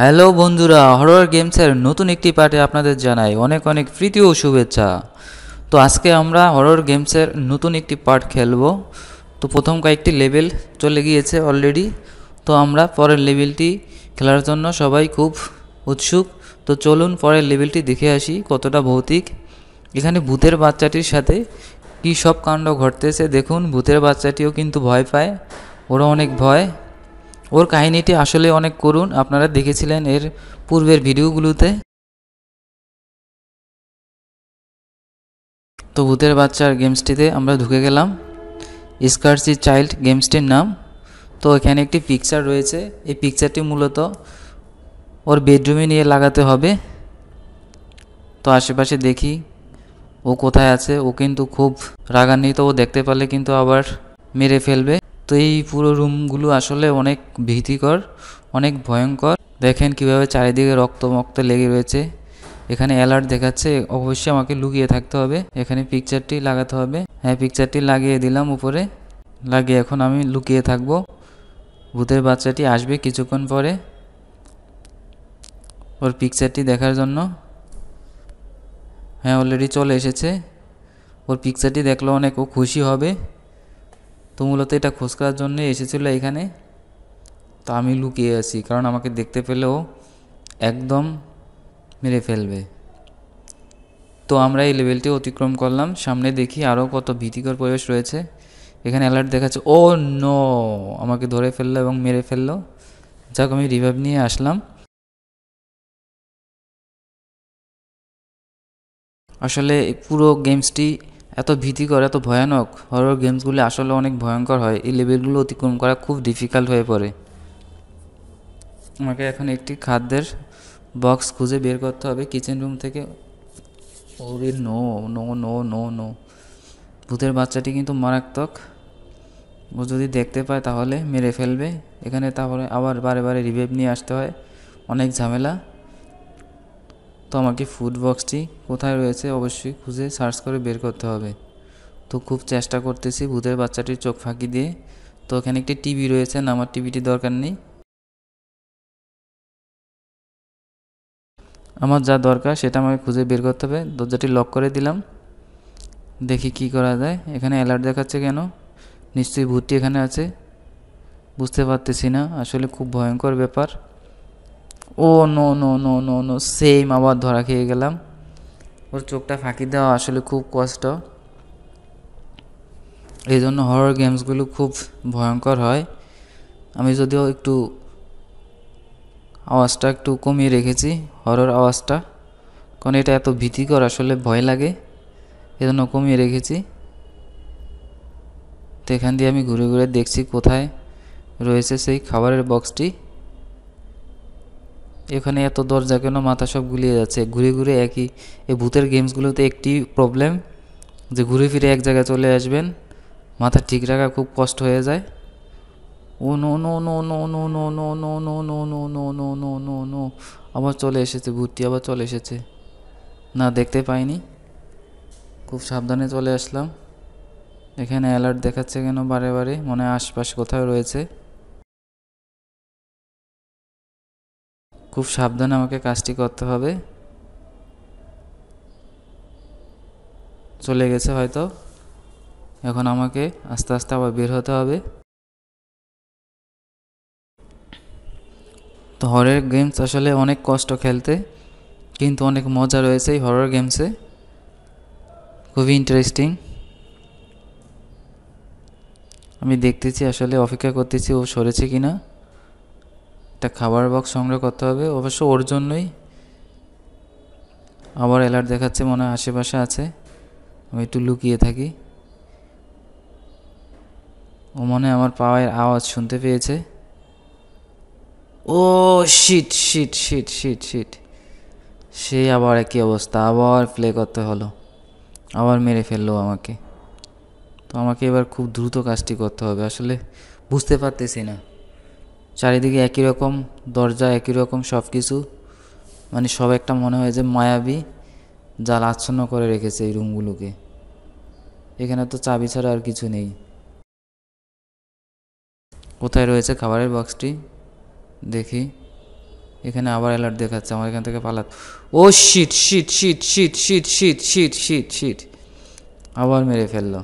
hello বন্ধুরা horror গেমসের নতুন একটি পার্টে আপনাদের জানাই অনেক অনেক প্রীতি ও শুভেচ্ছা তো আজকে আমরা হরর গেমসের নতুন একটি পার্ট খেলব তো প্রথম কয়েকটি লেভেল চলে গিয়েছে অলরেডি তো আমরা পরের লেভেলটি খেলার জন্য সবাই খুব উৎসুক তো চলুন পরের লেভেলটি দেখে আসি কতটা ভৌতিক এখানে ভূতের বাচ্চাটির সাথে কী সব কাণ্ড ঘটতেছে দেখুন ভূতের বাচ্চাটিও কিন্তু ভয় পায় ওরা অনেক ভয় ওর কাহিনীটি আসলে অনেক করুণ আপনারা দেখেছিলেন এর পূর্বের ভিডিওগুলোতে তো ভূতের বাচ্চার গেমসটিতে আমরা ঢুকে গেলাম স্কার্সি চাইল্ড গেমসটির নাম তো এখানে একটি পিকচার রয়েছে এই পিকচারটি মূলত ওর বেডরুমে নিয়ে লাগাতে হবে তো আশেপাশে দেখি ও কোথায় আছে ও কিন্তু খুব রাগান্বিত ও দেখতে পারলে কিন্তু আবার মেরে ফেলবে তো এই পুরো রুমগুলো আসলে অনেক ভীতিকর অনেক ভয়ঙ্কর দেখেন কিভাবে চারিদিকে রক্ত মক্ত লেগে রয়েছে এখানে অ্যালার্ট দেখাচ্ছে অবশ্যই আমাকে লুকিয়ে থাকতে হবে এখানে পিকচারটি লাগাতে হবে হ্যাঁ পিকচারটি লাগিয়ে দিলাম উপরে লাগিয়ে এখন আমি লুকিয়ে থাকব ভূতের বাচ্চাটি আসবে কিছুক্ষণ পরে ওর পিকচারটি দেখার জন্য হ্যাঁ অলরেডি চলে এসেছে ওর পিকচারটি দেখলে অনেক ও খুশি হবে তো মূলত এটা খোঁজ করার জন্য এসেছিলো এখানে তো আমি লুকিয়ে আছি কারণ আমাকে দেখতে পেলেও একদম মেরে ফেলবে তো আমরা এই লেভেলটি অতিক্রম করলাম সামনে দেখি আরও কত ভীতিকর পরিবেশ রয়েছে এখানে অ্যালার্ট দেখাচ্ছে ও oh ন আমাকে ধরে ফেললো এবং মেরে ফেললো যাক আমি রিভাইভ নিয়ে আসলাম আসলে পুরো গেমসটি এত ভীতিকর এত ভয়ানক হরর গেমসগুলি আসলে অনেক ভয়ঙ্কর হয় এই লেভেলগুলো অতিক্রম করা খুব ডিফিকাল্ট হয়ে পড়ে আমাকে এখন একটি খাদ্যের বক্স খুঁজে বের করতে হবে কিচেন রুম থেকে ওরে no no no no no ভূতের বাচ্চাটি কিন্তু মারাত্মক ও যদি দেখতে পায় তাহলে মেরে ফেলবে এখানে তারপরে আবার বারে বারে রিভেভ নিয়ে আসতে হয় অনেক ঝামেলা তো আমাকে ফুড বক্সটি কোথায় রয়েছে অবশ্যই খুঁজে সার্চ করে বের করতে হবে তো খুব চেষ্টা করতেছি ভূতের বাচ্চাটির চোখ ফাঁকি দিয়ে তো এখানে একটি টিভি রয়েছে না আমার টিভিটি দরকার নেই আমার যা দরকার সেটা আমাকে খুঁজে বের করতে হবে দরজাটি লক করে দিলাম দেখি কি করা যায় এখানে অ্যালার্ট দেখাচ্ছে কেন নিশ্চয়ই ভূতটি এখানে আছে বুঝতে পারতেছি না আসলে খুব ভয়ঙ্কর ব্যাপার ও no no no no no same আবার ধরা খেয়ে গেলাম ওর চোখটা ফাঁকি দেওয়া আসলে খুব কষ্ট এই জন্য হরর গেমসগুলো খুব ভয়ঙ্কর হয় আমি যদিও একটু আওয়াজটা একটু কমিয়ে রেখেছি হরর আওয়াজটা কারণ এটা এত ভীতিকর আসলে ভয় লাগে এজন্য কমিয়ে রেখেছি তো এখান দিয়ে আমি ঘুরে ঘুরে দেখছি কোথায় রয়েছে সেই খাবারের বক্সটি এখানে এত দরজা কেন মাথা সব গুলিয়ে যাচ্ছে ঘুরে ঘুরে একই এই ভূতের গেমসগুলোতে একটি প্রবলেম যে ঘুরে ফিরে এক জায়গায় চলে আসবেন মাথা ঠিক রাখা খুব কষ্ট হয়ে যায় ও no no no no no no no no no no no no no no no no আবার চলে এসেছে ভূতটি আবার চলে এসেছে না দেখতে পাইনি খুব সাবধানে চলে আসলাম এখানে অ্যালার্ট দেখাচ্ছে কেন বারে বারে মনে আশপাশ কোথাও রয়েছে খুব সাবধানে আমাকে কাজটি করতে হবে চলে গেছে হয়তো এখন আমাকে আস্তে আস্তে আবার বের হতে হবে তো হরের গেমস আসলে অনেক কষ্ট খেলতে কিন্তু অনেক মজা রয়েছে এই হরর গেমসে খুবই ইন্টারেস্টিং আমি দেখতেছি আসলে অপেক্ষা করতেছি ও সরেছে কিনা একটা খাবার বক্স সংগ্রহ করতে হবে অবশ্য ওর জন্যই আবার অ্যালার্ট দেখাচ্ছে মনে হয় আশেপাশে আছে আমি একটু লুকিয়ে থাকি ও মনে আমার পাওয়ার আওয়াজ শুনতে পেয়েছে ও shit shit shit shit shit সে আবার একই অবস্থা আবার প্লে করতে হলো আবার মেরে ফেললো আমাকে তো আমাকে এবার খুব দ্রুত কাজটি করতে হবে আসলে বুঝতে পারতেছি না চারিদিকে একই রকম দরজা একই রকম সব কিছু মানে সব একটা মনে হয় যে মায়াবী জাল আচ্ছন্ন করে রেখেছে এই রুমগুলোকে এখানে তো চাবি ছাড়া আর কিছু নেই কোথায় রয়েছে খাবারের বক্সটি দেখি এখানে আবার অ্যালার্ট দেখাচ্ছে আমার এখান থেকে পালাত ও shit shit shit shit shit shit shit shit shit আবার মেরে ফেললো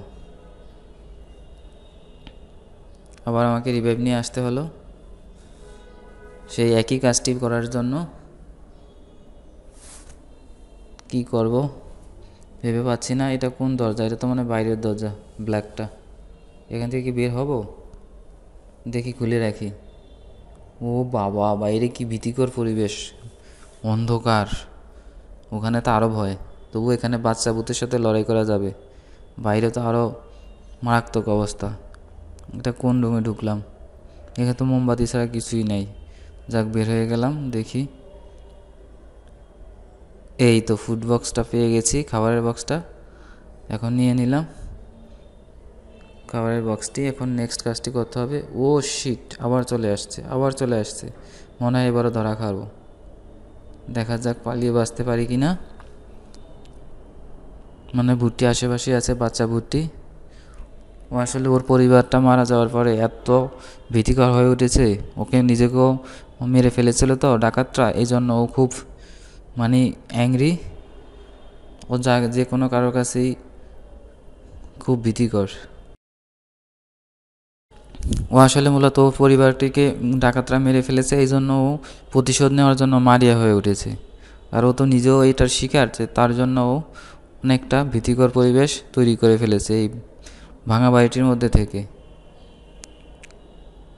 আবার আমাকে রিভাইভ নিয়ে আসতে হলো সেই একই কাজটি করার জন্য কি করব ভেবে পাচ্ছি না এটা কোন দরজা এটা তো মানে বাইরের দরজা ব্ল্যাকটা এখান থেকে কি বের হব দেখি খুলে রাখি ও বাবা বাইরে কি ভীতিকর পরিবেশ অন্ধকার ওখানে তো আরও ভয় তবু এখানে বাচ্চা বুতের সাথে লড়াই করা যাবে বাইরে তো আরও মারাত্মক অবস্থা এটা কোন রুমে ঢুকলাম এখানে তো মোমবাতি ছাড়া কিছুই নাই যাক বের হয়ে গেলাম দেখি এই তো ফুড বক্সটা পেয়ে গেছি খাবারের বক্সটা এখন নিয়ে নিলাম খাবারের বক্সটি এখন নেক্সট কাজটি করতে হবে ও শিট আবার চলে আসছে আবার চলে আসছে মনে হয় এবারও ধরা খাবো দেখা যাক পালিয়ে বাঁচতে পারি কি না মানে ভুটটি আশেপাশে আছে বাচ্চা ভুট্টি ও আসলে ওর পরিবারটা মারা যাওয়ার পরে এত ভীতিকর হয়ে উঠেছে ওকে নিজেকেও মেরে ফেলেছিল তো ডাকাতরা এই জন্য ও খুব মানে অ্যাংরি ও যা যে কোনো কারোর কাছেই খুব ভীতিকর ও আসলে মূলত পরিবারটিকে ডাকাতরা মেরে ফেলেছে এই জন্য ও প্রতিশোধ নেওয়ার জন্য মারিয়া হয়ে উঠেছে আর ও তো নিজেও এটার শিকার যে তার জন্য ও অনেকটা ভীতিকর পরিবেশ তৈরি করে ফেলেছে এই ভাঙা বাড়িটির মধ্যে থেকে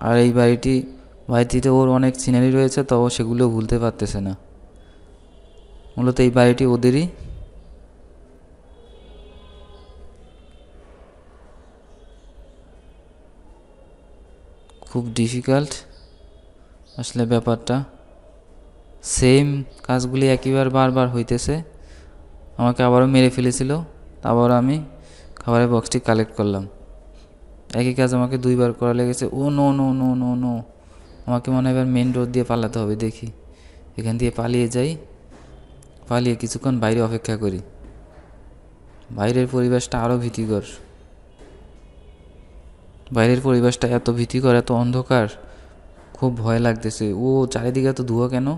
আর এই বাড়িটি বাড়িটিতে ওর অনেক সিনারি রয়েছে তবে সেগুলো ভুলতে পারতেছে না মূলত এই বাড়িটি ওদেরই খুব ডিফিকাল্ট আসলে ব্যাপারটা সেম কাজগুলি একইবার বারবার হইতেছে আমাকে আবারও মেরে ফেলেছিল আবার আমি খাবারের বক্সটি কালেক্ট করলাম একই কাজ আমাকে দুইবার করা লেগেছে ও no no no no no আমাকে মনে হয় এবার মেন রোড দিয়ে পালাতে হবে দেখি এখান দিয়ে পালিয়ে যাই পালিয়ে কিছুক্ষণ বাইরে অপেক্ষা করি বাইরের পরিবেশটা আরও ভীতিকর বাইরের পরিবেশটা এত ভীতিকর এত অন্ধকার খুব ভয় লাগতেছে ও চারিদিকে এত ধোয়া কেন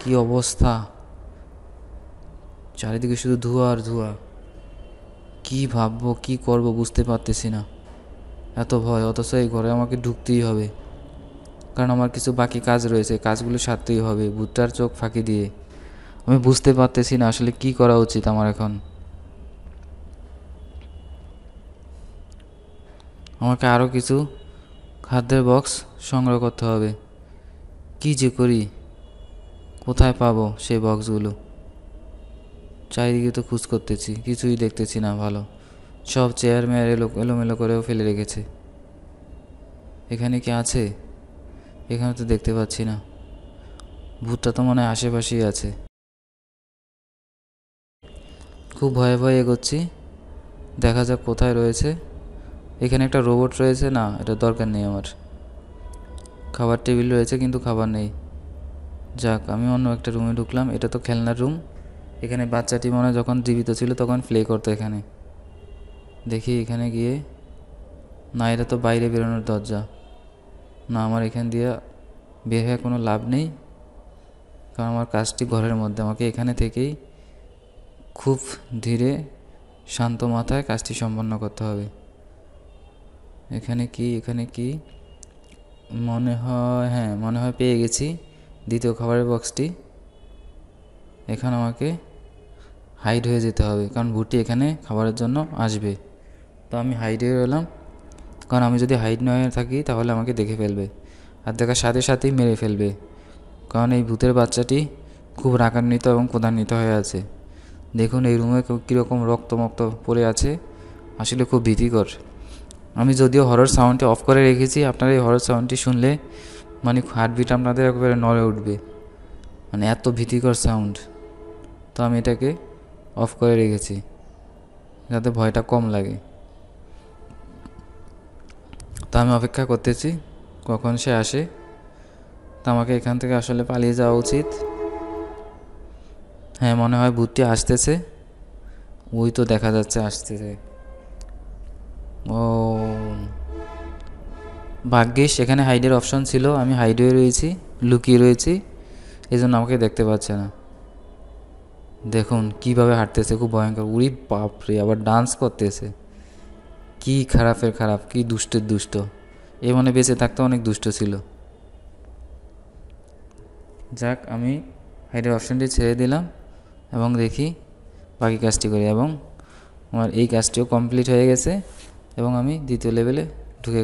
কি অবস্থা চারিদিকে শুধু ধোঁয়া আর ধোঁয়া কি ভাববো কি করব বুঝতে পারতেছি না এত ভয় অথচ এই ঘরে আমাকে ঢুকতেই হবে কারণ আমার কিছু বাকি কাজ রয়েছে কাজগুলো সারতেই হবে ভুট্টার চোখ ফাঁকি দিয়ে আমি বুঝতে পারতেছি না আসলে কি করা উচিত আমার এখন আমাকে আরও কিছু খাদ্যের বক্স সংগ্রহ করতে হবে কি যে করি কোথায় পাবো সেই বক্সগুলো চারিদিকে তো খুঁজ করতেছি কিছুই দেখতেছি না ভালো সব চেয়ার মেয়ার এলো এলোমেলো করেও ফেলে রেখেছে এখানে কি আছে এখানে তো দেখতে পাচ্ছি না ভূতটা তো মনে হয় আশেপাশেই আছে খুব ভয়ে ভয়ে এগোচ্ছি দেখা যাক কোথায় রয়েছে এখানে একটা রোবট রয়েছে না এটা দরকার নেই আমার খাবার টেবিল রয়েছে কিন্তু খাবার নেই যাক আমি অন্য একটা রুমে ঢুকলাম এটা তো খেলনার রুম এখানে বাচ্চাটি মনে যখন জীবিত ছিল তখন প্লে করতো এখানে দেখি এখানে গিয়ে না এটা তো বাইরে বেরোনোর দরজা না আমার এখান দিয়ে বের হয়ে কোনো লাভ নেই কারণ আমার কাজটি ঘরের মধ্যে আমাকে এখানে থেকেই খুব ধীরে শান্ত মাথায় কাজটি সম্পন্ন করতে হবে এখানে কি এখানে কি মনে হয় হ্যাঁ মনে হয় পেয়ে গেছি দ্বিতীয় খাবারের বক্সটি এখানে আমাকে হাইড হয়ে যেতে হবে কারণ ভুট্টি এখানে খাবারের জন্য আসবে তো আমি হাইড হয়ে গেলাম কারণ আমি যদি হাইড না হয়ে থাকি তাহলে আমাকে দেখে ফেলবে আর দেখার সাথে সাথেই মেরে ফেলবে কারণ এই ভূতের বাচ্চাটি খুব রাগান্বিত এবং ক্রধান্বিত হয়ে আছে দেখুন এই রুমে কীরকম রক্তমক্ত পড়ে আছে আসলে খুব ভীতিকর আমি যদিও হরর সাউন্ডটি অফ করে রেখেছি আপনারা এই হরর সাউন্ডটি শুনলে মানে হার্টবিট আপনাদের একেবারে নড়ে উঠবে মানে এত ভীতিকর সাউন্ড তো আমি এটাকে অফ করে রেখেছি যাতে ভয়টা কম লাগে তো আমি অপেক্ষা করতেছি কখন সে আসে তো আমাকে এখান থেকে আসলে পালিয়ে যাওয়া উচিত হ্যাঁ মনে হয় ভূতটি আসতেছে ওই তো দেখা যাচ্ছে আসতেছে ও ভাগ্যিস সেখানে হাইডের অপশন ছিল আমি হাইডে রয়েছি লুকিয়ে রয়েছি এই জন্য আমাকে দেখতে পাচ্ছে না দেখুন কিভাবে হাঁটতেছে খুব ভয়ঙ্কর উড়ি বাপরে আবার ডান্স করতেছে কি খারাপের খারাপ কি দুষ্টের দুষ্ট এ মানে বেঁচে থাকতে অনেক দুষ্ট ছিল যাক আমি হাইডের অপশানটি ছেড়ে দিলাম এবং দেখি বাকি কাজটি করি এবং আমার এই কাজটিও কমপ্লিট হয়ে গেছে এবং আমি দ্বিতীয় লেভেলে ঢুকে